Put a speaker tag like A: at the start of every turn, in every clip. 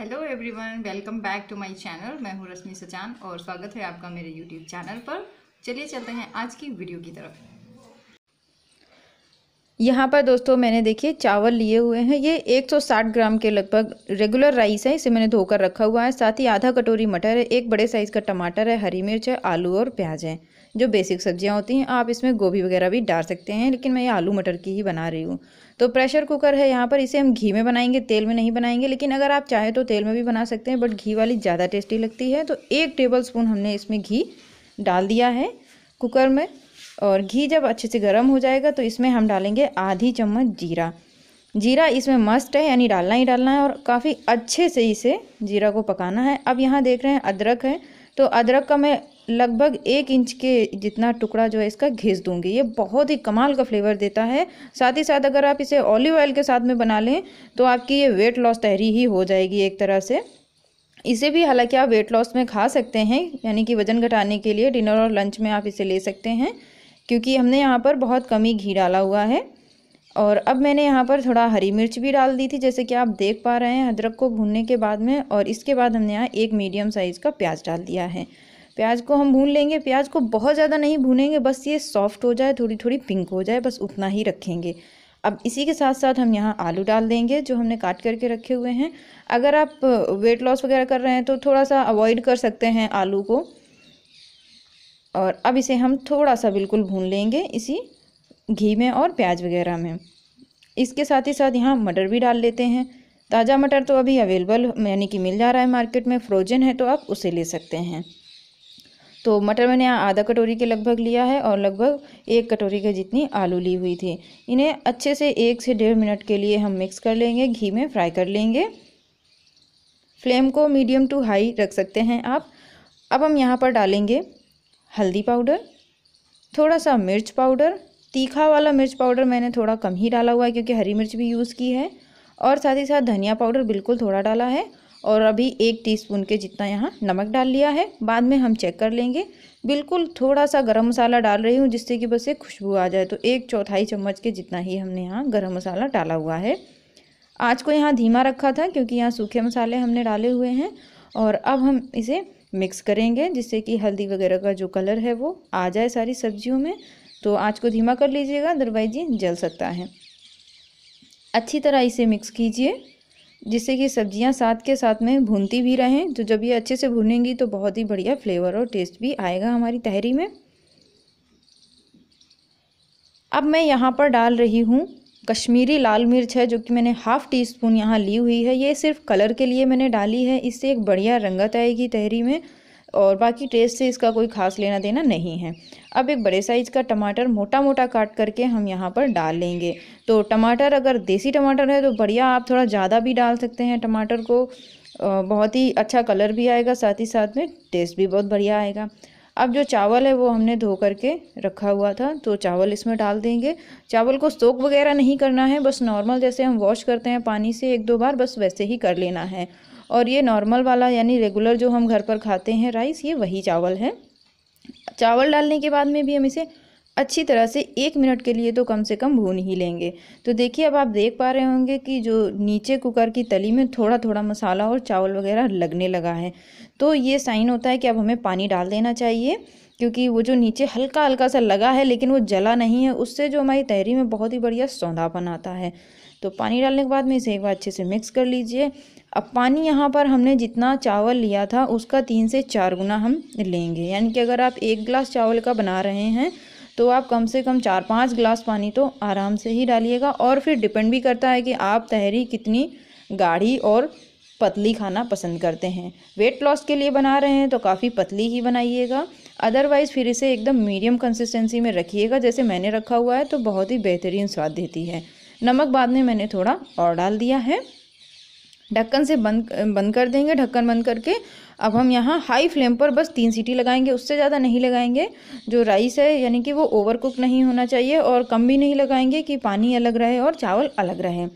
A: hello everyone welcome back to my channel मैं हूँ रश्मि सचान और स्वागत है आपका मेरे यूट्यूब चैनल पर चलिए चलते हैं आज की वीडियो की तरफ यहाँ पर दोस्तों मैंने देखिए चावल लिए हुए हैं ये 160 ग्राम के लगभग रेगुलर राइस है इसे मैंने धोकर रखा हुआ है साथ ही आधा कटोरी मटर है एक बड़े साइज़ का टमाटर है हरी मिर्च है आलू और प्याज है जो बेसिक सब्जियाँ होती हैं आप इसमें गोभी वगैरह भी डाल सकते हैं लेकिन मैं ये आलू मटर की ही बना रही हूँ तो प्रेशर कुकर है यहाँ पर इसे हम घी में बनाएंगे तेल में नहीं बनाएंगे लेकिन अगर आप चाहें तो तेल में भी बना सकते हैं बट घी वाली ज़्यादा टेस्टी लगती है तो एक टेबल स्पून हमने इसमें घी डाल दिया है कुकर में और घी जब अच्छे से गर्म हो जाएगा तो इसमें हम डालेंगे आधी चम्मच जीरा जीरा इसमें मस्ट है यानी डालना ही डालना है और काफ़ी अच्छे से इसे जीरा को पकाना है अब यहाँ देख रहे हैं अदरक है तो अदरक का मैं लगभग एक इंच के जितना टुकड़ा जो है इसका घिस दूंगी ये बहुत ही कमाल का फ्लेवर देता है साथ ही साथ अगर आप इसे ऑलिव ऑयल के साथ में बना लें तो आपकी ये वेट लॉस तहरी ही हो जाएगी एक तरह से इसे भी हालांकि आप वेट लॉस में खा सकते हैं यानी कि वज़न घटाने के लिए डिनर और लंच में आप इसे ले सकते हैं क्योंकि हमने यहाँ पर बहुत कम ही घी डाला हुआ है और अब मैंने यहाँ पर थोड़ा हरी मिर्च भी डाल दी थी जैसे कि आप देख पा रहे हैं अदरक को भूनने के बाद में और इसके बाद हमने यहाँ एक मीडियम साइज़ का प्याज डाल दिया है प्याज को हम भून लेंगे प्याज को बहुत ज़्यादा नहीं भूनेंगे बस ये सॉफ्ट हो जाए थोड़ी थोड़ी पिंक हो जाए बस उतना ही रखेंगे अब इसी के साथ साथ हम यहाँ आलू डाल देंगे जो हमने काट करके रखे हुए हैं अगर आप वेट लॉस वगैरह कर रहे हैं तो थोड़ा सा अवॉइड कर सकते हैं आलू को और अब इसे हम थोड़ा सा बिल्कुल भून लेंगे इसी घी में और प्याज वगैरह में इसके साथ ही साथ यहाँ मटर भी डाल लेते हैं ताज़ा मटर तो अभी अवेलेबल यानी कि मिल जा रहा है मार्केट में फ्रोजन है तो आप उसे ले सकते हैं तो मटर मैंने यहाँ आधा कटोरी के लगभग लिया है और लगभग एक कटोरी के जितनी आलू ली हुई थी इन्हें अच्छे से एक से डेढ़ मिनट के लिए हम मिक्स कर लेंगे घी में फ्राई कर लेंगे फ्लेम को मीडियम टू हाई रख सकते हैं आप अब हम यहाँ पर डालेंगे हल्दी पाउडर थोड़ा सा मिर्च पाउडर तीखा वाला मिर्च पाउडर मैंने थोड़ा कम ही डाला हुआ है क्योंकि हरी मिर्च भी यूज़ की है और साथ ही साथ धनिया पाउडर बिल्कुल थोड़ा डाला है और अभी एक टीस्पून के जितना यहाँ नमक डाल लिया है बाद में हम चेक कर लेंगे बिल्कुल थोड़ा सा गरम मसाला डाल रही हूँ जिससे कि बस एक खुशबू आ जाए तो एक चौथाई चम्मच के जितना ही हमने यहाँ गरम मसाला डाला हुआ है आज को यहाँ धीमा रखा था क्योंकि यहाँ सूखे मसाले हमने डाले हुए हैं और अब हम इसे मिक्स करेंगे जिससे कि हल्दी वगैरह का जो कलर है वो आ जाए सारी सब्जियों में तो आँच को धीमा कर लीजिएगा अदरवाइज ये जल सकता है अच्छी तरह इसे मिक्स कीजिए जिससे कि सब्जियां साथ के साथ में भूनती भी रहें तो जब ये अच्छे से भुनेंगी तो बहुत ही बढ़िया फ्लेवर और टेस्ट भी आएगा हमारी तहरी में अब मैं यहाँ पर डाल रही हूँ कश्मीरी लाल मिर्च है जो कि मैंने हाफ़ टी स्पून यहाँ ली हुई है ये सिर्फ कलर के लिए मैंने डाली है इससे एक बढ़िया रंगत आएगी तहरी में और बाकी टेस्ट से इसका कोई ख़ास लेना देना नहीं है अब एक बड़े साइज़ का टमाटर मोटा मोटा काट करके हम यहाँ पर डाल लेंगे तो टमाटर अगर देसी टमाटर है तो बढ़िया आप थोड़ा ज़्यादा भी डाल सकते हैं टमाटर को बहुत ही अच्छा कलर भी आएगा साथ ही साथ में टेस्ट भी बहुत बढ़िया आएगा अब जो चावल है वो हमने धो करके रखा हुआ था तो चावल इसमें डाल देंगे चावल को सोक वगैरह नहीं करना है बस नॉर्मल जैसे हम वॉश करते हैं पानी से एक दो बार बस वैसे ही कर लेना है और ये नॉर्मल वाला यानी रेगुलर जो हम घर पर खाते हैं राइस ये वही चावल है चावल डालने के बाद में भी हम इसे अच्छी तरह से एक मिनट के लिए तो कम से कम भून ही लेंगे तो देखिए अब आप देख पा रहे होंगे कि जो नीचे कुकर की तली में थोड़ा थोड़ा मसाला और चावल वगैरह लगने लगा है तो ये साइन होता है कि अब हमें पानी डाल देना चाहिए क्योंकि वो जो नीचे हल्का हल्का सा लगा है लेकिन वो जला नहीं है उससे जो हमारी तहरी में बहुत ही बढ़िया सौंधापन आता है तो पानी डालने के बाद में इसे एक बार अच्छे से मिक्स कर लीजिए अब पानी यहाँ पर हमने जितना चावल लिया था उसका तीन से चार गुना हम लेंगे यानी कि अगर आप एक गिलास चावल का बना रहे हैं तो आप कम से कम चार पाँच गिलास पानी तो आराम से ही डालिएगा और फिर डिपेंड भी करता है कि आप तहरी कितनी गाढ़ी और पतली खाना पसंद करते हैं वेट लॉस के लिए बना रहे हैं तो काफ़ी पतली ही बनाइएगा अदरवाइज़ फिर इसे एकदम मीडियम कंसिस्टेंसी में रखिएगा जैसे मैंने रखा हुआ है तो बहुत ही बेहतरीन स्वाद देती है नमक बाद में मैंने थोड़ा और डाल दिया है ढक्कन से बंद बंद कर देंगे ढक्कन बंद करके अब हम यहाँ हाई फ्लेम पर बस तीन सीटी लगाएंगे उससे ज़्यादा नहीं लगाएंगे जो राइस है यानी कि वो ओवर कुक नहीं होना चाहिए और कम भी नहीं लगाएंगे कि पानी अलग रहे और चावल अलग रहे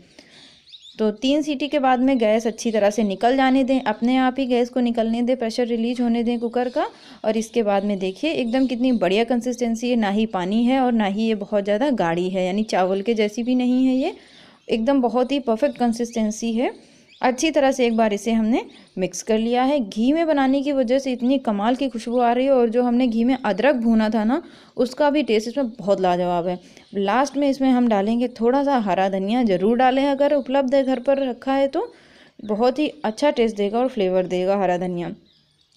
A: तो तीन सीटी के बाद में गैस अच्छी तरह से निकल जाने दें अपने आप ही गैस को निकलने दें प्रेशर रिलीज होने दें कुकर का और इसके बाद में देखिए एकदम कितनी बढ़िया कंसिस्टेंसी है ना ही पानी है और ना ही ये बहुत ज़्यादा गाढ़ी है यानी चावल के जैसी भी नहीं है ये एकदम बहुत ही परफेक्ट कंसिस्टेंसी है अच्छी तरह से एक बार इसे हमने मिक्स कर लिया है घी में बनाने की वजह से इतनी कमाल की खुशबू आ रही है और जो हमने घी में अदरक भूना था ना उसका भी टेस्ट इसमें बहुत लाजवाब है लास्ट में इसमें हम डालेंगे थोड़ा सा हरा धनिया ज़रूर डालें अगर उपलब्ध है घर पर रखा है तो बहुत ही अच्छा टेस्ट देगा और फ्लेवर देगा हरा धनिया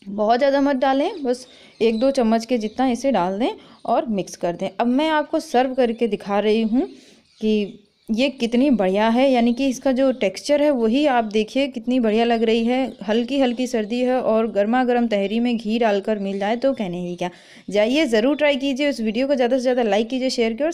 A: बहुत ज़्यादा मत डालें बस एक दो चम्मच के जितना इसे डाल दें और मिक्स कर दें अब मैं आपको सर्व करके दिखा रही हूँ कि ये कितनी बढ़िया है यानी कि इसका जो टेक्सचर है वही आप देखिए कितनी बढ़िया लग रही है हल्की हल्की सर्दी है और गर्मा गर्म तहरी में घी डालकर मिल जाए तो कहने ही क्या जाइए ज़रूर ट्राई कीजिए उस वीडियो को ज़्यादा से ज़्यादा लाइक कीजिए शेयर कीजिए